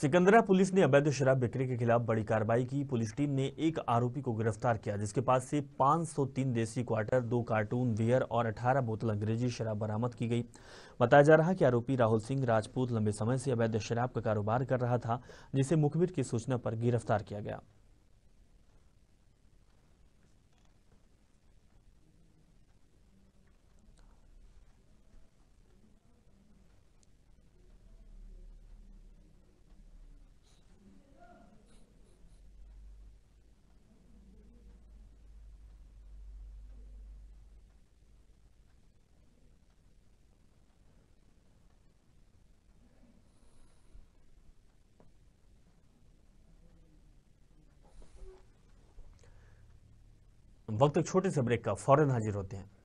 Sikandra police ने अवैध शराब बिक्री के खिलाफ बड़ी कार्रवाई की पुलिस टीम ने एक आरोपी को गिरफ्तार किया जिसके पास से 503 देसी क्वार्टर दो कार्टून वियर और 18 बोतल अंग्रेजी शराब बरामद की गई बताया जा रहा कि आरोपी राहुल सिंह राजपूत लंबे समय से अवैध शराब का कारोबार कर रहा था जिसे मुखबिर की सूचना पर गिरफ्तार किया गया वक्त एक छोटे से ब्रेक का फौरन हाजिर होते हैं